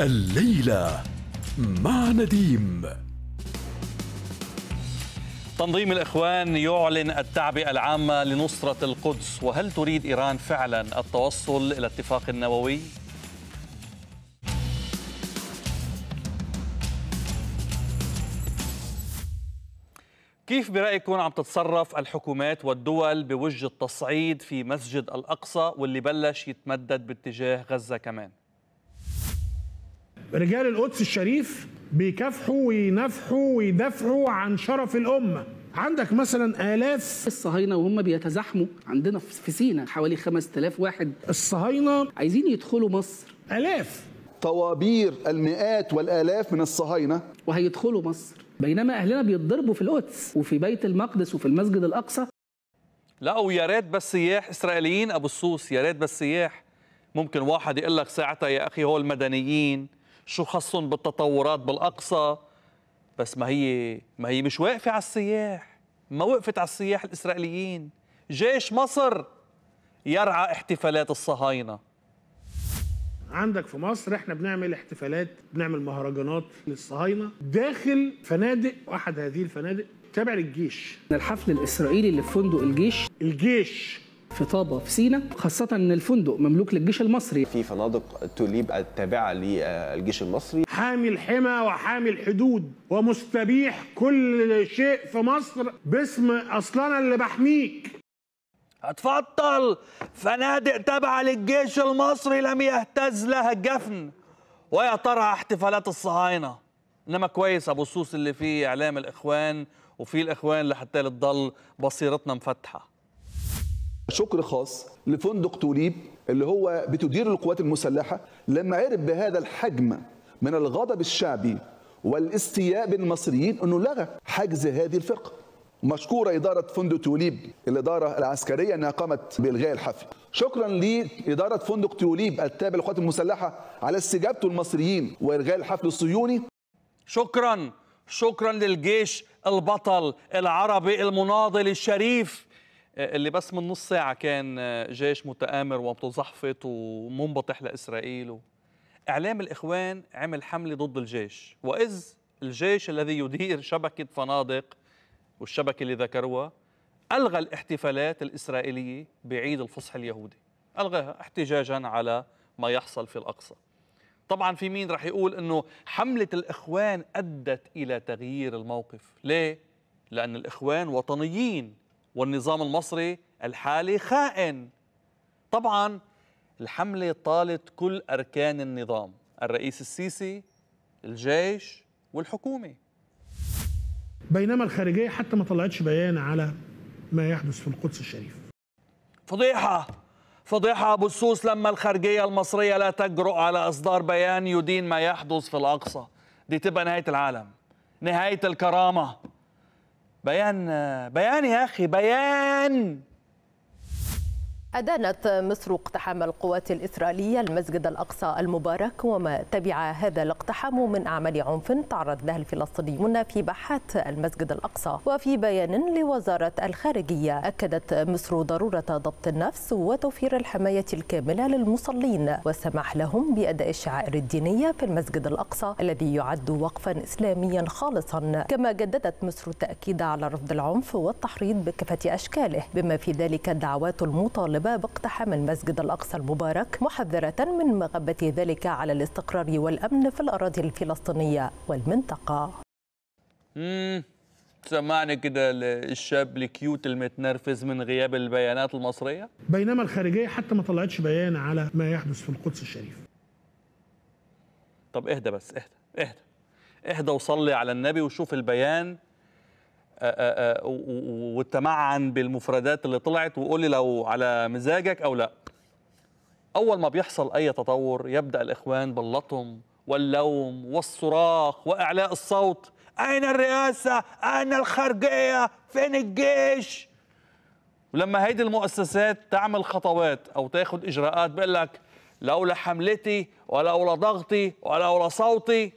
الليلة مع نديم تنظيم الإخوان يعلن التعبئة العامة لنصرة القدس وهل تريد إيران فعلا التوصل إلى اتفاق النووي؟ كيف برأيكم عم تتصرف الحكومات والدول بوجه التصعيد في مسجد الأقصى واللي بلش يتمدد باتجاه غزة كمان؟ رجال القدس الشريف بيكافحوا وينافحوا ويدافعوا عن شرف الامه عندك مثلا آلاف الصهاينة وهم بيتزاحموا عندنا في سينا حوالي 5000 واحد الصهاينة عايزين يدخلوا مصر آلاف طوابير المئات والآلاف من الصهاينة وهيدخلوا مصر بينما أهلنا بيتضربوا في القدس وفي بيت المقدس وفي المسجد الأقصى لا ويا ريت بس سياح إسرائيليين أبو الصوص يا ريت بس سياح ممكن واحد يقول لك ساعتها يا أخي هو المدنيين شو خصهم بالتطورات بالاقصى بس ما هي ما هي مش واقفه على السياح ما وقفت على السياح الاسرائيليين جيش مصر يرعى احتفالات الصهاينه عندك في مصر احنا بنعمل احتفالات بنعمل مهرجانات للصهاينه داخل فنادق واحد هذه الفنادق تابع للجيش الحفل الاسرائيلي اللي في فندق الجيش الجيش في طابة في سينا خاصة أن الفندق مملوك للجيش المصري في فنادق توليب التابعة للجيش المصري حامي الحمى وحامي الحدود ومستبيح كل شيء في مصر باسم أصلنا اللي بحميك اتفضل فنادق تابعة للجيش المصري لم يهتز لها الجفن ويا ترى احتفالات الصهاينة إنما كويس أبو الصوص اللي فيه إعلام الإخوان وفي الإخوان لحتى حتى تضل بصيرتنا مفتحة شكر خاص لفندق توليب اللي هو بتدير القوات المسلحة لما عرف بهذا الحجم من الغضب الشعبي والاستياء بالمصريين أنه لغى حجز هذه الفرقة مشكورة إدارة فندق توليب الإدارة العسكرية أنها قامت بإلغاء الحفل شكرا لإدارة فندق توليب التابع للقوات المسلحة على استجابته المصريين وإلغاء الحفل الصهيوني شكرا شكرا للجيش البطل العربي المناضل الشريف اللي بس من نص ساعة كان جيش متآمر ومتزحفط ومنبطح لإسرائيل و... إعلام الإخوان عمل حملة ضد الجيش وإذ الجيش الذي يدير شبكة فنادق والشبكة اللي ذكروها ألغى الاحتفالات الإسرائيلية بعيد الفصح اليهودي ألغاها احتجاجا على ما يحصل في الأقصى طبعا في مين راح يقول أنه حملة الإخوان أدت إلى تغيير الموقف ليه؟ لأن الإخوان وطنيين والنظام المصري الحالي خائن طبعا الحملة طالت كل أركان النظام الرئيس السيسي الجيش والحكومة بينما الخارجية حتى ما طلعتش بيان على ما يحدث في القدس الشريف فضيحة فضيحة أبو السوس لما الخارجية المصرية لا تجرؤ على إصدار بيان يدين ما يحدث في الأقصى دي تبقى نهاية العالم نهاية الكرامة بيان بيان يا اخي بيان أدانت مصر اقتحام القوات الإسرائيلية المسجد الأقصى المبارك وما تبع هذا الاقتحام من أعمال عنف تعرض لها الفلسطينيون في باحات المسجد الأقصى وفي بيان لوزارة الخارجية أكدت مصر ضرورة ضبط النفس وتوفير الحماية الكاملة للمصلين والسماح لهم بأداء الشعائر الدينية في المسجد الأقصى الذي يعد وقفا إسلاميا خالصا كما جددت مصر التأكيد على رفض العنف والتحريض بكافة أشكاله بما في ذلك الدعوات المطالبة الشباب اقتحم المسجد الأقصى المبارك محذرة من مغبة ذلك على الاستقرار والأمن في الأراضي الفلسطينية والمنطقة مم. سمعني كده الشاب الكيوت المتنرفز من غياب البيانات المصرية بينما الخارجية حتى ما طلعتش بيان على ما يحدث في القدس الشريف طب اهدى بس اهدى اهدى اهدى وصلي على النبي وشوف البيان آه، آه، آه، والتمعن بالمفردات اللي طلعت وقول لي لو على مزاجك او لا اول ما بيحصل اي تطور يبدا الاخوان باللطم واللوم والصراخ واعلاء الصوت اين الرئاسه اين الخارجيه فين الجيش ولما هيدي المؤسسات تعمل خطوات او تاخذ اجراءات بقول لك لولا حملتي ولولا ضغطي ولولا صوتي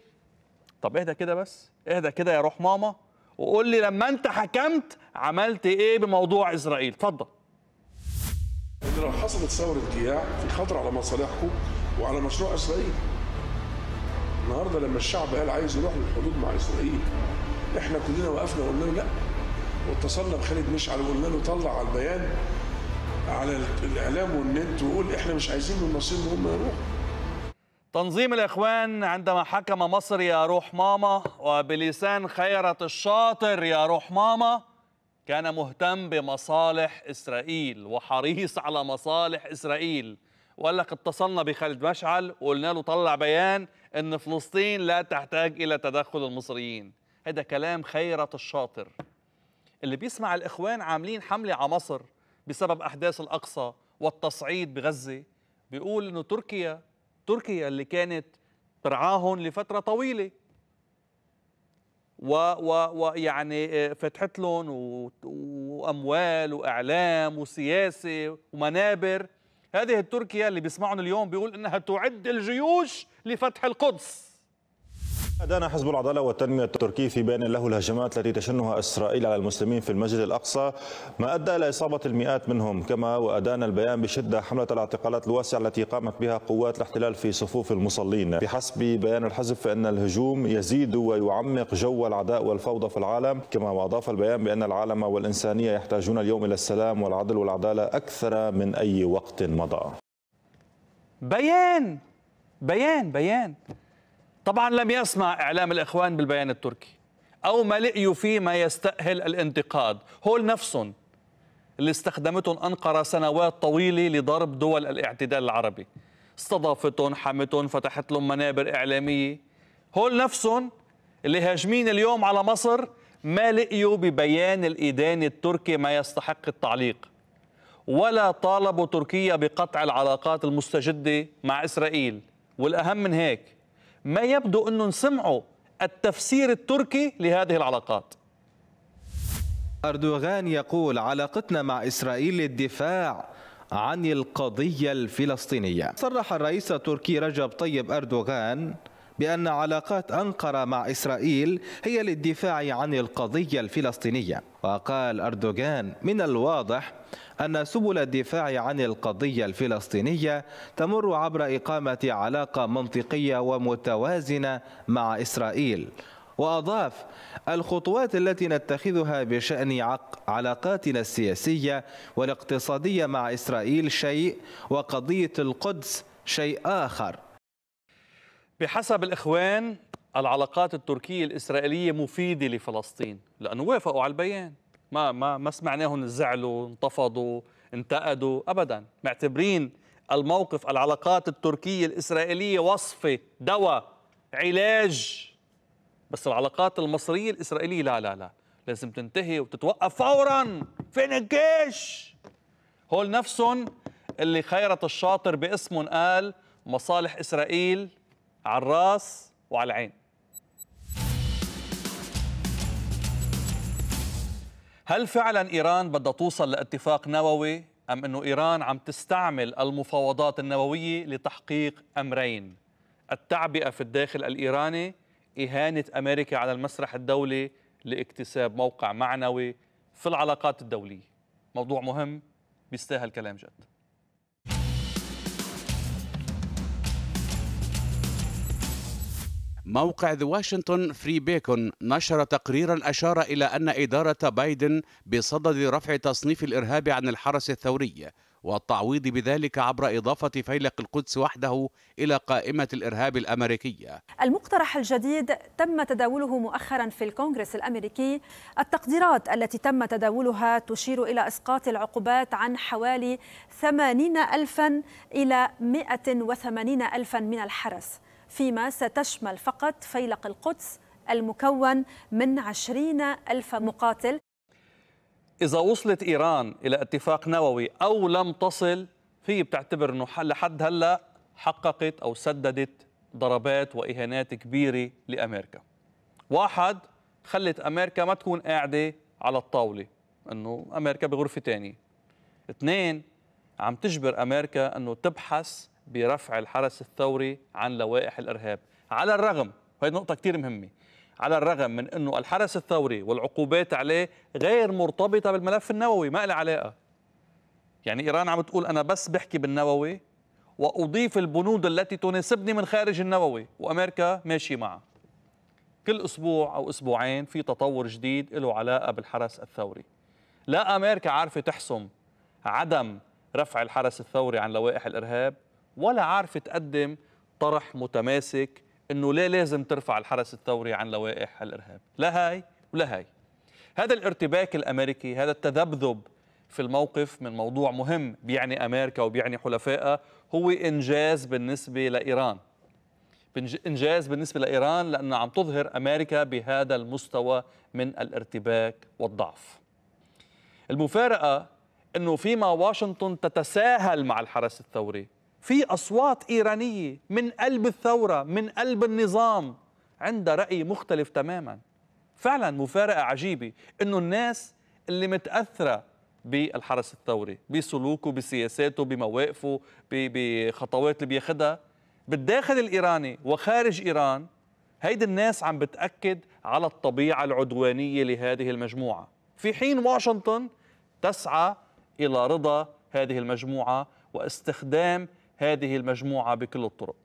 طب اهدى كده بس اهدى كده يا روح ماما وقول لي لما انت حكمت عملت ايه بموضوع اسرائيل اتفضل ان لو حصلت ثوره جياع في خطر على مصالحكم وعلى مشروع اسرائيل النهارده لما الشعب قال عايز يروح للحدود مع اسرائيل احنا كلنا وقفنا وقلنا له لا واتصلنا بخالد مشعل وقلنا له طلع على البيان على الاعلام والنت وقول احنا مش عايزين من مصيرنا هم يروحوا تنظيم الإخوان عندما حكم مصر يا روح ماما وبلسان خيرة الشاطر يا روح ماما كان مهتم بمصالح إسرائيل وحريص على مصالح إسرائيل وقال لك اتصلنا بخالد مشعل وقلنا له طلع بيان أن فلسطين لا تحتاج إلى تدخل المصريين هذا كلام خيرة الشاطر اللي بيسمع الإخوان عاملين حملة على مصر بسبب أحداث الأقصى والتصعيد بغزة بيقول أنه تركيا تركيا اللي كانت ترعاهم لفترة طويلة ويعني آه، فتحت لهم واموال واعلام وسياسه ومنابر هذه التركيا اللي بيسمعهم اليوم بيقول انها تعد الجيوش لفتح القدس أدان حزب العدالة والتنمية التركي في بيان له الهجمات التي تشنها إسرائيل على المسلمين في المسجد الأقصى ما أدى إلى إصابة المئات منهم كما وأدان البيان بشدة حملة الاعتقالات الواسعة التي قامت بها قوات الاحتلال في صفوف المصلين بحسب بيان الحزب فإن الهجوم يزيد ويعمق جو العداء والفوضى في العالم كما وأضاف البيان بأن العالم والإنسانية يحتاجون اليوم إلى السلام والعدل والعدالة أكثر من أي وقت مضى بيان بيان بيان طبعا لم يسمع إعلام الإخوان بالبيان التركي أو ما لقيوا فيه ما يستأهل الانتقاد هول نفسهم اللي استخدمتهم أنقرة سنوات طويلة لضرب دول الاعتدال العربي استضافتهم حمتهم فتحت لهم منابر إعلامية هول نفسهم اللي هاجمين اليوم على مصر ما لقيوا ببيان الإدانة التركي ما يستحق التعليق ولا طالبوا تركيا بقطع العلاقات المستجدة مع إسرائيل والأهم من هيك ما يبدو أنه سمعوا التفسير التركي لهذه العلاقات أردوغان يقول علاقتنا مع إسرائيل للدفاع عن القضية الفلسطينية صرح الرئيس التركي رجب طيب أردوغان بأن علاقات أنقرة مع إسرائيل هي للدفاع عن القضية الفلسطينية وقال أردوغان من الواضح أن سبل الدفاع عن القضية الفلسطينية تمر عبر إقامة علاقة منطقية ومتوازنة مع إسرائيل وأضاف الخطوات التي نتخذها بشأن علاقاتنا السياسية والاقتصادية مع إسرائيل شيء وقضية القدس شيء آخر بحسب الإخوان العلاقات التركية الإسرائيلية مفيدة لفلسطين لأنه وافقوا على البيان ما ما ما سمعناهم زعلوا انتفضوا انتقدوا أبدا معتبرين الموقف العلاقات التركية الإسرائيلية وصفة دواء علاج بس العلاقات المصرية الإسرائيلية لا لا لا لازم تنتهي وتتوقف فورا فين الجيش هول نفسهم اللي خيرت الشاطر باسمهم قال مصالح إسرائيل على الراس وعلى العين هل فعلا إيران بدها توصل لاتفاق نووي أم أنه إيران عم تستعمل المفاوضات النووية لتحقيق أمرين التعبئة في الداخل الإيراني إهانة أمريكا على المسرح الدولي لاكتساب موقع معنوي في العلاقات الدولية موضوع مهم بيستاهل كلام جد موقع ذا واشنطن فري بيكون نشر تقريرا أشار إلى أن إدارة بايدن بصدد رفع تصنيف الإرهاب عن الحرس الثوري والتعويض بذلك عبر إضافة فيلق القدس وحده إلى قائمة الإرهاب الأمريكية المقترح الجديد تم تداوله مؤخرا في الكونغرس الأمريكي التقديرات التي تم تداولها تشير إلى إسقاط العقوبات عن حوالي 80 ألفا إلى 180 ألفا من الحرس فيما ستشمل فقط فيلق القدس المكون من عشرين ألف مقاتل إذا وصلت إيران إلى اتفاق نووي أو لم تصل في بتعتبر أنه لحد هلأ حققت أو سددت ضربات وإهانات كبيرة لأمريكا واحد خلت أمريكا ما تكون قاعدة على الطاولة أنه أمريكا بغرفة تانية اثنين عم تجبر أمريكا أنه تبحث برفع الحرس الثوري عن لوائح الارهاب على الرغم وهي نقطه كثير مهمه على الرغم من انه الحرس الثوري والعقوبات عليه غير مرتبطه بالملف النووي ما لها علاقه يعني ايران عم تقول انا بس بحكي بالنووي واضيف البنود التي تناسبني من خارج النووي وامريكا ماشي معها كل اسبوع او اسبوعين في تطور جديد له علاقه بالحرس الثوري لا امريكا عارفه تحسم عدم رفع الحرس الثوري عن لوائح الارهاب ولا عارفه تقدم طرح متماسك انه ليه لازم ترفع الحرس الثوري عن لوائح الارهاب لا هاي ولا هاي هذا الارتباك الامريكي هذا التذبذب في الموقف من موضوع مهم بيعني امريكا وبيعني حلفائها هو انجاز بالنسبه لايران انجاز بالنسبه لايران لانه عم تظهر امريكا بهذا المستوى من الارتباك والضعف المفارقه انه فيما واشنطن تتساهل مع الحرس الثوري في أصوات إيرانية من قلب الثورة من قلب النظام عندها رأي مختلف تماما فعلا مفارقة عجيبة أنه الناس اللي متأثرة بالحرس الثوري بسلوكه بسياساته بمواقفه بخطوات اللي بياخدها بالداخل الإيراني وخارج إيران هيدي الناس عم بتأكد على الطبيعة العدوانية لهذه المجموعة في حين واشنطن تسعى إلى رضا هذه المجموعة واستخدام هذه المجموعة بكل الطرق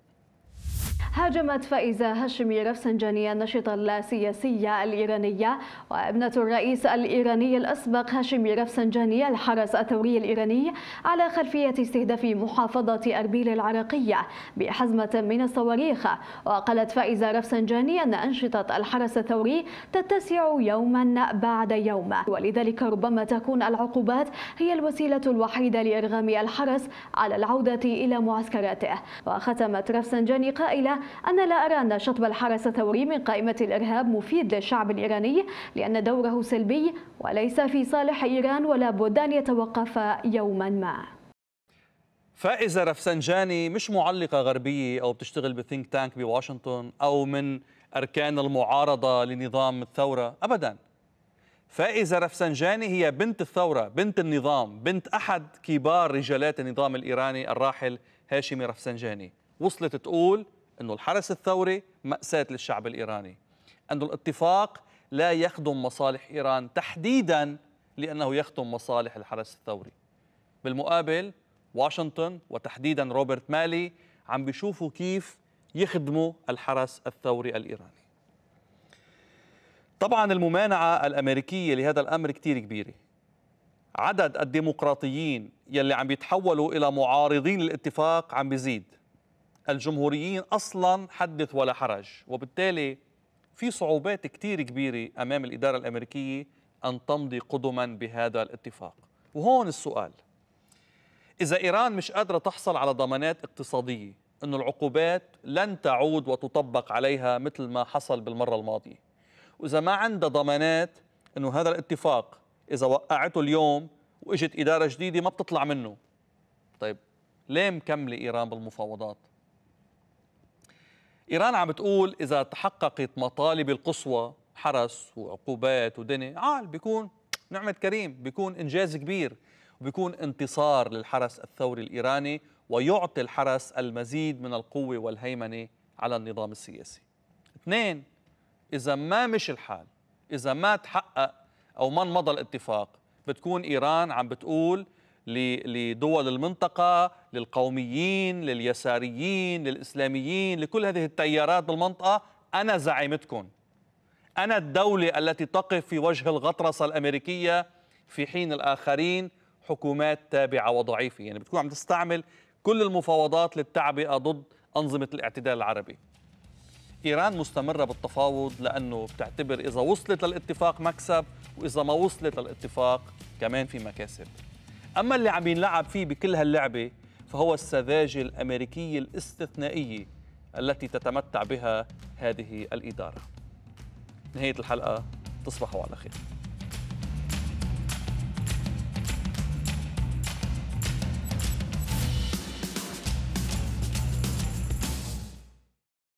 هاجمت فائزة هاشمي رفسنجانية النشطة السياسية الإيرانية وابنة الرئيس الإيراني الأسبق هاشمي رفسنجاني الحرس الثوري الإيراني على خلفية استهداف محافظة أربيل العراقية بحزمة من الصواريخ وقالت فائزة رفسنجاني أن أنشطة الحرس الثوري تتسع يوما بعد يوم ولذلك ربما تكون العقوبات هي الوسيلة الوحيدة لإرغام الحرس على العودة إلى معسكراته وختمت رفسنجاني قائلة أنا لا أرى أن شطب الحرس الثوري من قائمة الإرهاب مفيد للشعب الإيراني لأن دوره سلبي وليس في صالح إيران ولا بد أن يتوقف يوما ما فائزة رفسنجاني مش معلقة غربية أو بتشتغل بثينك تانك بواشنطن أو من أركان المعارضة لنظام الثورة أبدا فائزة رفسنجاني هي بنت الثورة بنت النظام بنت أحد كبار رجالات النظام الإيراني الراحل هاشمي رفسنجاني وصلت تقول أن الحرس الثوري مأساة للشعب الإيراني أن الاتفاق لا يخدم مصالح إيران تحديدا لأنه يخدم مصالح الحرس الثوري بالمقابل واشنطن وتحديدا روبرت مالي عم بيشوفوا كيف يخدموا الحرس الثوري الإيراني طبعا الممانعة الأمريكية لهذا الأمر كتير كبيرة عدد الديمقراطيين يلي عم بيتحولوا إلى معارضين للاتفاق عم بيزيد الجمهوريين اصلا حدث ولا حرج وبالتالي في صعوبات كتير كبيره امام الاداره الامريكيه ان تمضي قدما بهذا الاتفاق وهون السؤال اذا ايران مش قادره تحصل على ضمانات اقتصاديه انه العقوبات لن تعود وتطبق عليها مثل ما حصل بالمره الماضيه واذا ما عندها ضمانات انه هذا الاتفاق اذا وقعته اليوم واجت اداره جديده ما بتطلع منه طيب ليه مكمله ايران بالمفاوضات إيران عم بتقول إذا تحققت مطالب القصوى حرس وعقوبات ودني عال بيكون نعمة كريم بيكون إنجاز كبير وبيكون انتصار للحرس الثوري الإيراني ويعطي الحرس المزيد من القوة والهيمنة على النظام السياسي اثنين إذا ما مش الحال إذا ما تحقق أو ما انمضى الاتفاق بتكون إيران عم بتقول لدول المنطقة للقوميين لليساريين للإسلاميين لكل هذه التيارات بالمنطقة أنا زعيمتكم أنا الدولة التي تقف في وجه الغطرسة الأمريكية في حين الآخرين حكومات تابعة وضعيفة يعني بتكون عم تستعمل كل المفاوضات للتعبئة ضد أنظمة الاعتدال العربي إيران مستمرة بالتفاوض لأنه بتعتبر إذا وصلت للاتفاق مكسب وإذا ما وصلت للاتفاق كمان في مكاسب أما اللي عم ينلعب فيه بكل هاللعبة فهو السذاجة الأمريكية الاستثنائية التي تتمتع بها هذه الإدارة نهاية الحلقة تصبحوا على خير